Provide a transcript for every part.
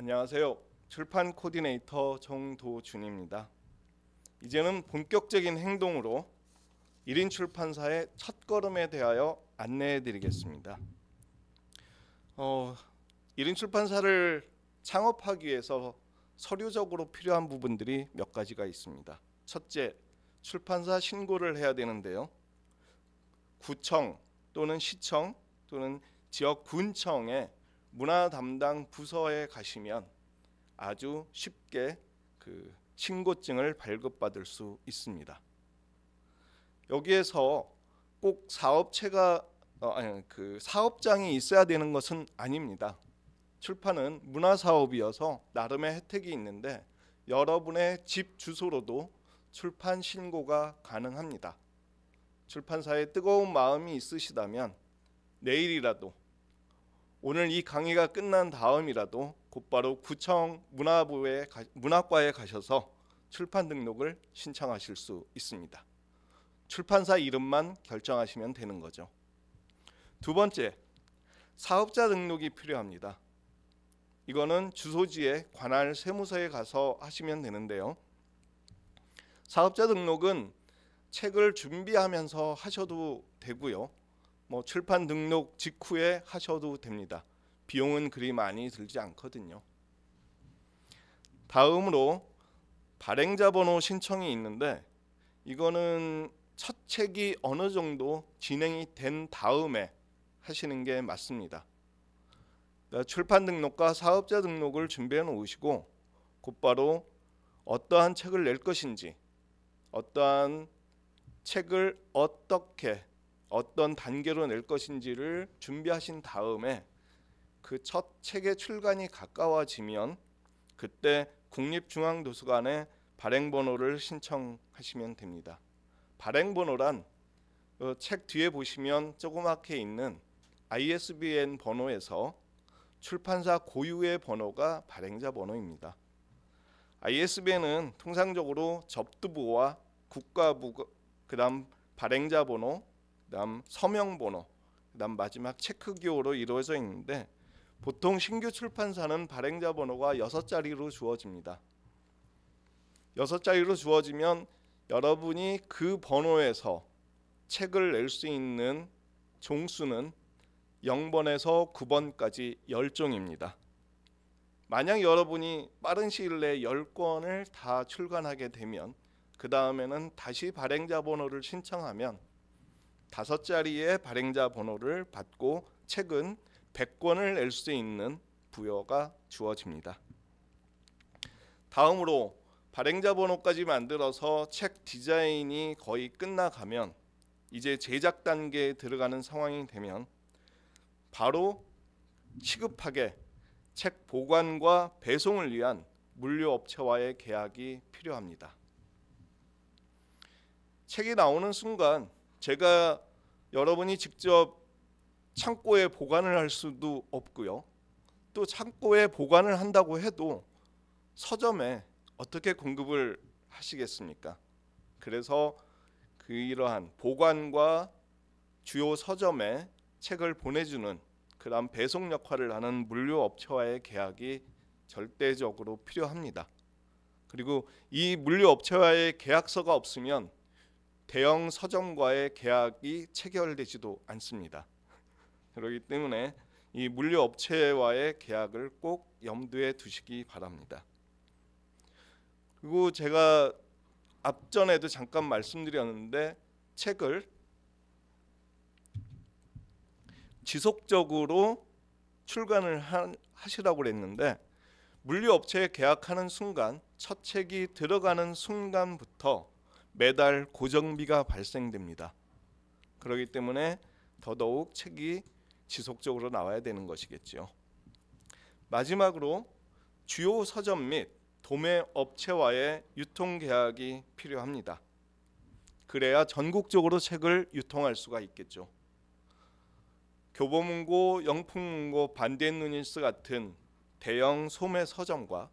안녕하세요. 출판 코디네이터 정도준입니다. 이제는 본격적인 행동으로 1인 출판사의 첫걸음에 대하여 안내해 드리겠습니다. 어, 1인 출판사를 창업하기 위해서 서류적으로 필요한 부분들이 몇 가지가 있습니다. 첫째, 출판사 신고를 해야 되는데요. 구청 또는 시청 또는 지역 군청에 문화 담당 부서에 가시면 아주 쉽게 그 신고증을 발급받을 수 있습니다. 여기에서 꼭 사업체가 어, 아니 그 사업장이 있어야 되는 것은 아닙니다. 출판은 문화 사업이어서 나름의 혜택이 있는데 여러분의 집 주소로도 출판 신고가 가능합니다. 출판사에 뜨거운 마음이 있으시다면 내일이라도 오늘 이 강의가 끝난 다음이라도 곧바로 구청 문화부에 가, 문학과에 가셔서 출판 등록을 신청하실 수 있습니다. 출판사 이름만 결정하시면 되는 거죠. 두 번째, 사업자 등록이 필요합니다. 이거는 주소지에 관할 세무서에 가서 하시면 되는데요. 사업자 등록은 책을 준비하면서 하셔도 되고요. 뭐 출판 등록 직후에 하셔도 됩니다. 비용은 그리 많이 들지 않거든요. 다음으로 발행자 번호 신청이 있는데 이거는 첫 책이 어느 정도 진행이 된 다음에 하시는 게 맞습니다. 그러니까 출판 등록과 사업자 등록을 준비해 놓으시고 곧바로 어떠한 책을 낼 것인지 어떠한 책을 어떻게 어떤 단계로 낼 것인지를 준비하신 다음에 그 첫 책의 출간이 가까워지면 그때 국립중앙도서관에 발행번호를 신청하시면 됩니다. 발행번호란 어, 책 뒤에 보시면 조그맣게 있는 ISBN 번호에서 출판사 고유의 번호가 발행자 번호입니다. ISBN은 통상적으로 접두부와 국가부 그다음 발행자 번호, 그다음 서명 번호, 그다음 마지막 체크기호로 이루어져 있는데 보통 신규 출판사는 발행자 번호가 여섯 자리로 주어집니다. 여섯 자리로 주어지면 여러분이 그 번호에서 책을 낼 수 있는 종수는 0번에서 9번까지 10종입니다. 만약 여러분이 빠른 시일 내에 10권을 다 출간하게 되면 그 다음에는 다시 발행자 번호를 신청하면 다섯 자리의 발행자 번호를 받고 책은 100권을 낼 수 있는 부여가 주어집니다. 다음으로 발행자 번호까지 만들어서 책 디자인이 거의 끝나가면 이제 제작 단계에 들어가는 상황이 되면 바로 시급하게 책 보관과 배송을 위한 물류업체와의 계약이 필요합니다. 책이 나오는 순간 제가 여러분이 직접 창고에 보관을 할 수도 없고요. 또 창고에 보관을 한다고 해도 서점에 어떻게 공급을 하시겠습니까? 그래서 그러한 보관과 주요 서점에 책을 보내주는 그런 배송 역할을 하는 물류 업체와의 계약이 절대적으로 필요합니다. 그리고 이 물류 업체와의 계약서가 없으면 대형 서점과의 계약이 체결되지도 않습니다. 그렇기 때문에 이 물류 업체와의 계약을 꼭 염두에 두시기 바랍니다. 그리고 제가 앞전에도 잠깐 말씀드렸는데 책을 지속적으로 출간을 하시라고 그랬는데 물류 업체에 계약하는 순간 첫 책이 들어가는 순간부터 매달 고정비가 발생됩니다. 그렇기 때문에 더더욱 책이 지속적으로 나와야 되는 것이겠지 마지막으로 주요 서점 및 도매 업체와의 유통 계약이 필요합니다. 그래야 전국적으로 책을 유통할 수가 있겠죠. 교보문고, 영풍문고, 반대누니스 같은 대형 소매 서점과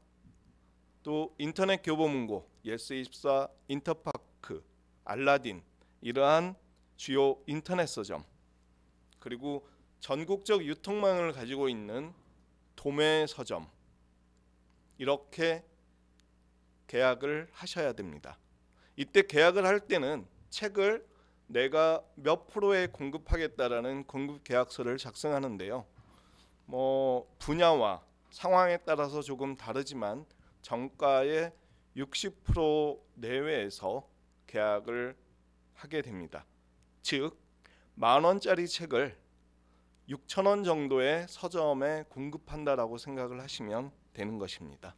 또 인터넷 교보문고, 예스24, 인터파 알라딘 이러한 주요 인터넷 서점 그리고 전국적 유통망을 가지고 있는 도매 서점 이렇게 계약을 하셔야 됩니다. 이때 계약을 할 때는 책을 내가 몇 프로에 공급하겠다라는 공급 계약서를 작성하는데요. 뭐 분야와 상황에 따라서 조금 다르지만 정가의 60% 내외에서 계약을 하게 됩니다. 즉, 만 원짜리 책을 6천 원 정도의 서점에 공급한다라고 생각을 하시면 되는 것입니다.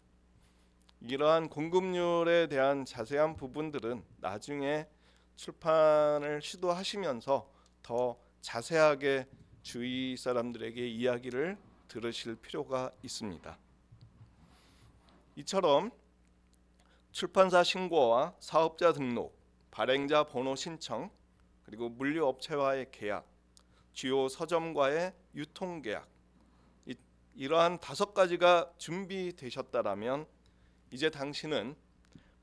이러한 공급률에 대한 자세한 부분들은 나중에 출판을 시도하시면서 더 자세하게 주위 사람들에게 이야기를 들으실 필요가 있습니다. 이처럼 출판사 신고와 사업자 등록, 발행자 번호 신청, 그리고 물류업체와의 계약, 주요 서점과의 유통 계약. 이러한 다섯 가지가 준비되셨다면 이제 당신은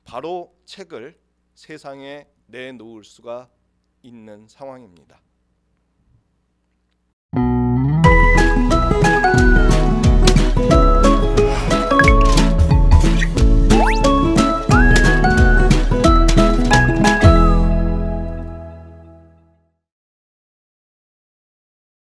바로 책을 세상에 내놓을 수가 있는 상황입니다.